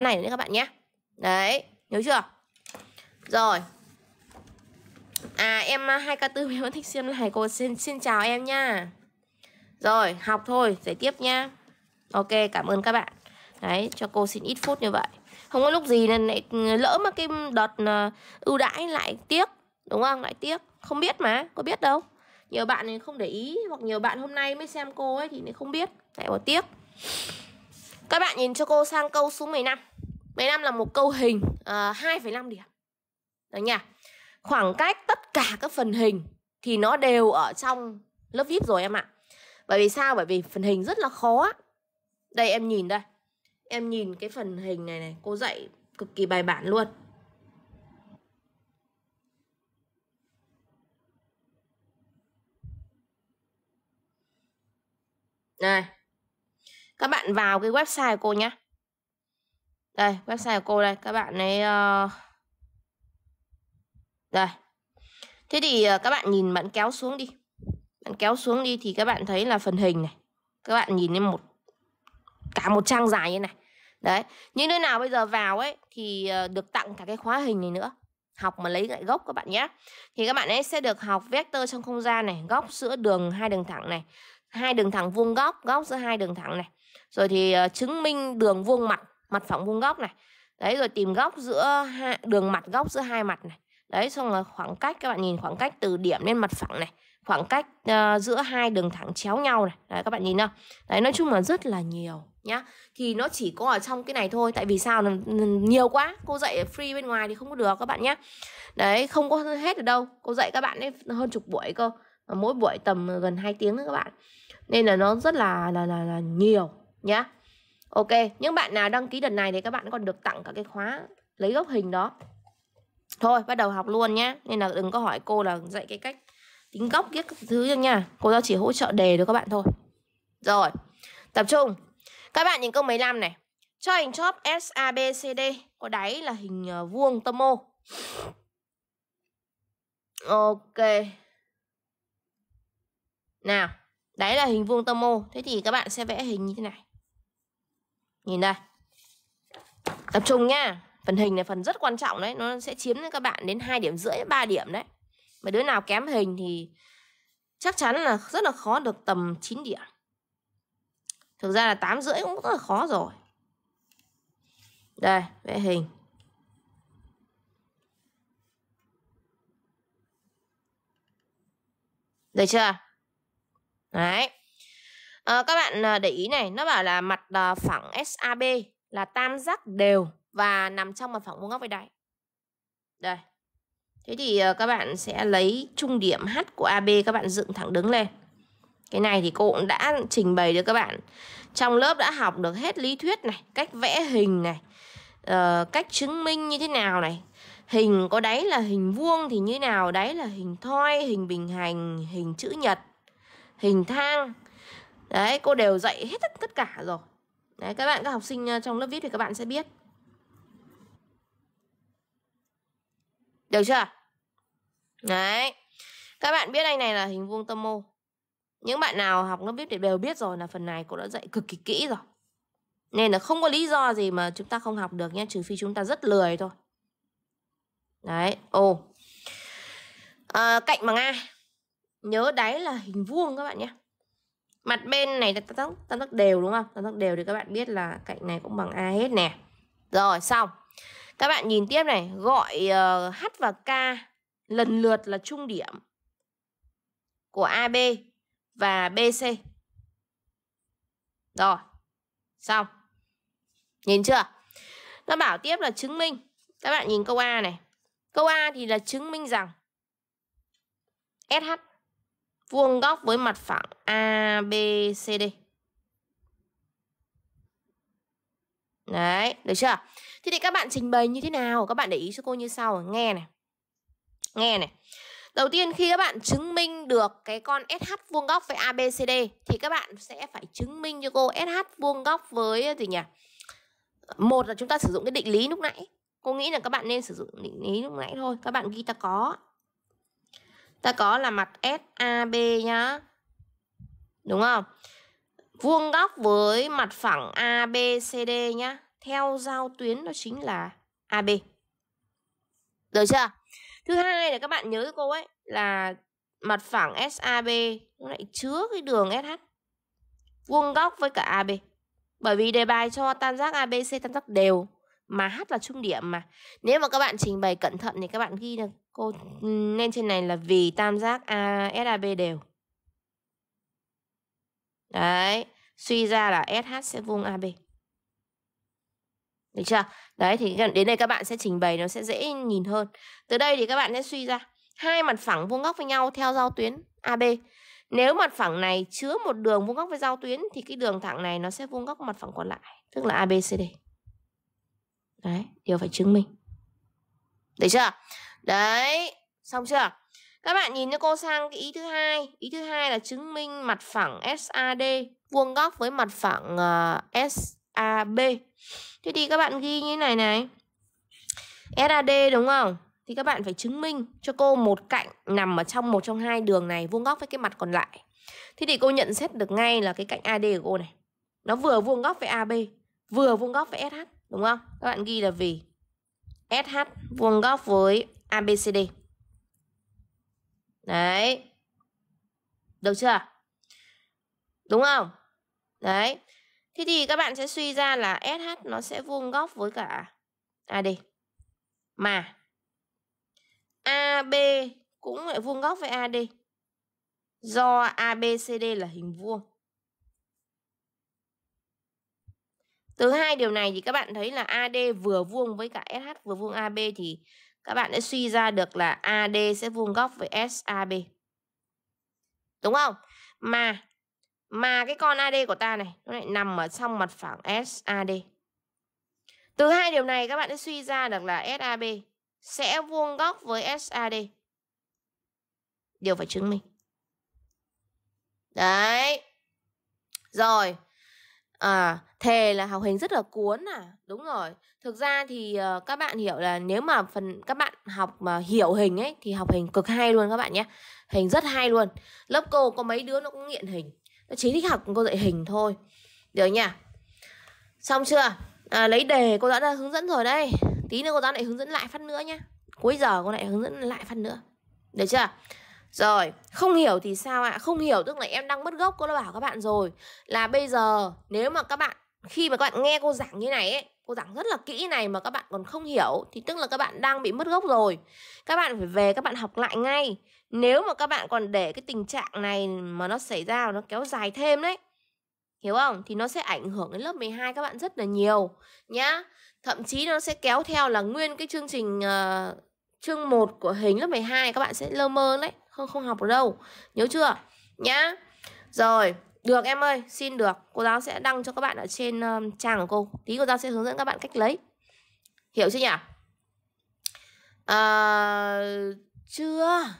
này nữa các bạn nhé đấy nhớ chưa rồi à em 2 à, k tư vẫn thích xem lại cô xin xin chào em nha rồi học thôi giải tiếp nha ok cảm ơn các bạn đấy cho cô xin ít phút như vậy không có lúc gì nên lại ừ, lỡ mà cái đợt ờ, ưu đãi lại tiếc đúng không lại tiếc không biết mà có biết đâu nhiều bạn thì không để ý hoặc nhiều bạn hôm nay mới xem cô ấy thì lại không biết lại bỏ tiếc các bạn nhìn cho cô sang câu số 15 15 là một câu hình uh, 2,5 điểm Đấy nhỉ Khoảng cách tất cả các phần hình Thì nó đều ở trong lớp VIP rồi em ạ Bởi vì sao? Bởi vì phần hình rất là khó Đây em nhìn đây Em nhìn cái phần hình này này Cô dạy cực kỳ bài bản luôn Này các bạn vào cái website của cô nhé đây website của cô đây các bạn ấy uh... đây thế thì uh, các bạn nhìn bạn kéo xuống đi bạn kéo xuống đi thì các bạn thấy là phần hình này các bạn nhìn lên một cả một trang dài như này đấy những đứa nào bây giờ vào ấy thì uh, được tặng cả cái khóa hình này nữa học mà lấy lại gốc các bạn nhé thì các bạn ấy sẽ được học vector trong không gian này góc giữa đường hai đường thẳng này hai đường thẳng vuông góc góc giữa hai đường thẳng này rồi thì uh, chứng minh đường vuông mặt mặt phẳng vuông góc này đấy rồi tìm góc giữa hai, đường mặt góc giữa hai mặt này đấy xong là khoảng cách các bạn nhìn khoảng cách từ điểm lên mặt phẳng này khoảng cách uh, giữa hai đường thẳng chéo nhau này đấy các bạn nhìn không đấy nói chung là rất là nhiều nhá thì nó chỉ có ở trong cái này thôi tại vì sao là ừ, nhiều quá cô dạy free bên ngoài thì không có được các bạn nhé đấy không có hết ở đâu cô dạy các bạn ấy hơn chục buổi cơ mỗi buổi tầm gần 2 tiếng nữa các bạn nên là nó rất là là là, là nhiều nhá ok những bạn nào đăng ký đợt này thì các bạn còn được tặng cả cái khóa lấy góc hình đó thôi bắt đầu học luôn nhá nên là đừng có hỏi cô là dạy cái cách tính góc viết các thứ nha cô giáo chỉ hỗ trợ đề được các bạn thôi rồi tập trung các bạn nhìn câu 15 này cho hình chóp SABCD có đáy là hình ờ, vuông tâm mô ok nào đáy là hình vuông tâm mô thế thì các bạn sẽ vẽ hình như thế này Nhìn đây Tập trung nha Phần hình là phần rất quan trọng đấy Nó sẽ chiếm các bạn đến 2 điểm rưỡi 3 điểm đấy Mà đứa nào kém hình thì Chắc chắn là rất là khó được tầm 9 điểm Thực ra là 8 rưỡi cũng rất là khó rồi Đây vẽ hình Được chưa? Đấy à, các bạn ờ, để ý này nó bảo là mặt ờ, phẳng SAB là tam giác đều và nằm trong mặt phẳng vuông góc với đáy đây thế thì các bạn sẽ lấy trung điểm H của AB các bạn dựng thẳng đứng lên cái này thì cô cũng đã trình bày được các bạn trong lớp đã học được hết lý thuyết này cách vẽ hình này uh, cách chứng minh như thế nào này hình có đáy là hình vuông thì như nào đáy là hình thoi hình bình hành hình chữ nhật hình thang Đấy, cô đều dạy hết tất, tất cả rồi. Đấy, các bạn, các học sinh ờ, trong lớp viết thì các bạn sẽ biết. Được chưa? Đấy. Các bạn biết anh này là hình vuông tâm mô. Những bạn nào học lớp viết thì đều biết rồi là phần này cô đã dạy cực kỳ kỹ rồi. Nên là không có lý do gì mà chúng ta không học được nhé, trừ phi chúng ta rất lười thôi. Đấy, ồ. À, cạnh bằng A. Nhớ đáy là hình vuông các bạn nhé mặt bên này là tam giác tam giác đều đúng không tam giác đều thì các bạn biết là cạnh này cũng bằng a hết nè rồi xong các bạn nhìn tiếp này gọi uh, h và k lần lượt là trung điểm của ab và bc rồi xong nhìn chưa nó bảo tiếp là chứng minh các bạn nhìn câu a này câu a thì là chứng minh rằng sh vuông góc với mặt phẳng ABCD. Đấy, được chưa? Thế thì các bạn trình bày như thế nào? Các bạn để ý cho cô như sau, nghe này. Nghe này. Đầu tiên khi các bạn chứng minh được cái con SH vuông góc với ABCD thì các bạn sẽ phải chứng minh cho cô SH vuông góc với ờ, gì nhỉ? Một là chúng ta sử dụng cái định lý lúc nãy. Cô nghĩ là các bạn nên sử dụng định lý lúc nãy thôi. Các bạn ghi ta có ta có là mặt SAB nhá đúng không vuông góc với mặt phẳng ABCD nhá theo giao tuyến đó chính là AB được chưa thứ hai là các bạn nhớ cô ấy là mặt phẳng SAB nó lại chứa cái đường SH vuông góc với cả AB bởi vì đề bài cho tam giác ABC tam giác đều mà hát là trung điểm mà nếu mà các bạn trình bày cẩn thận thì các bạn ghi được cô nên ừ, trên này là vì tam giác a sab đều đấy suy ra là sh sẽ vuông ab được chưa đấy thì đến đây các bạn sẽ trình bày nó sẽ dễ nhìn hơn từ đây thì các bạn sẽ suy ra hai mặt phẳng vuông góc với nhau theo giao tuyến ab nếu mặt phẳng này chứa một đường vuông góc với giao tuyến thì cái đường thẳng này nó sẽ vuông góc mặt phẳng còn lại tức là abcd Đấy, điều phải chứng minh. Được chưa? Đấy, xong chưa? Các bạn nhìn cho cô sang cái ý thứ hai. Ý thứ hai là chứng minh mặt phẳng SAD vuông góc với mặt phẳng uh, ờ, SAB. Thế thì các bạn ghi như thế này này. SAD đúng không? Thì các bạn phải chứng minh cho cô một cạnh nằm ở trong một trong hai đường này vuông góc với cái mặt còn lại. Thế thì cô nhận xét được ngay là cái cạnh AD của cô này. Nó vừa vuông góc với AB, vừa vuông góc với SH. Đúng không? Các bạn ghi là vì SH vuông góc với ABCD. Đấy. Được chưa? Đúng không? Đấy. Thế thì các bạn sẽ suy ra là SH nó sẽ vuông góc với cả AD. Mà AB cũng lại vuông góc với AD. Do ABCD là hình vuông. từ hai điều này thì các bạn thấy là AD vừa vuông với cả SH vừa vuông AB thì các bạn đã suy ra được là AD sẽ vuông góc với SAB. Đúng không? Mà mà cái con AD của ta này nó lại nằm ở trong mặt phẳng SAD. Từ hai điều này các bạn đã suy ra được là SAB sẽ vuông góc với SAD. Điều phải chứng minh. Đấy. Rồi. À, thề là học hình rất là cuốn à, đúng rồi. Thực ra thì uh, các bạn hiểu là nếu mà phần các bạn học mà hiểu hình ấy thì học hình cực hay luôn các bạn nhé. Hình rất hay luôn. Lớp cô có mấy đứa nó cũng nghiện hình. Nó chỉ thích học cô dạy hình thôi. Được nhỉ? Xong chưa? À, lấy đề cô đã, đã hướng dẫn rồi đây. Tí nữa cô giáo lại hướng dẫn lại phát nữa nhá. Cuối giờ cô lại hướng dẫn lại phát nữa. Được chưa? Rồi, không hiểu thì sao ạ? À? Không hiểu tức là em đang mất gốc cô đã bảo các bạn rồi Là bây giờ nếu mà các bạn Khi mà các bạn nghe cô giảng như này ấy Cô giảng rất là kỹ này mà các bạn còn không hiểu Thì tức là các bạn đang bị mất gốc rồi Các bạn phải về các bạn học lại ngay Nếu mà các bạn còn để cái tình trạng này Mà nó xảy ra nó kéo dài thêm đấy Hiểu không? Thì nó sẽ ảnh hưởng đến lớp 12 các bạn rất là nhiều nhá. Thậm chí nó sẽ kéo theo là nguyên cái chương trình uh, chương 1 của hình lớp 12 các bạn sẽ lơ mơ đấy không không học ở đâu nhớ chưa nhá rồi được em ơi xin được cô giáo sẽ đăng cho các bạn ở trên um, trang của cô tí cô giáo sẽ hướng dẫn các bạn cách lấy hiểu chưa nhỉ à, chưa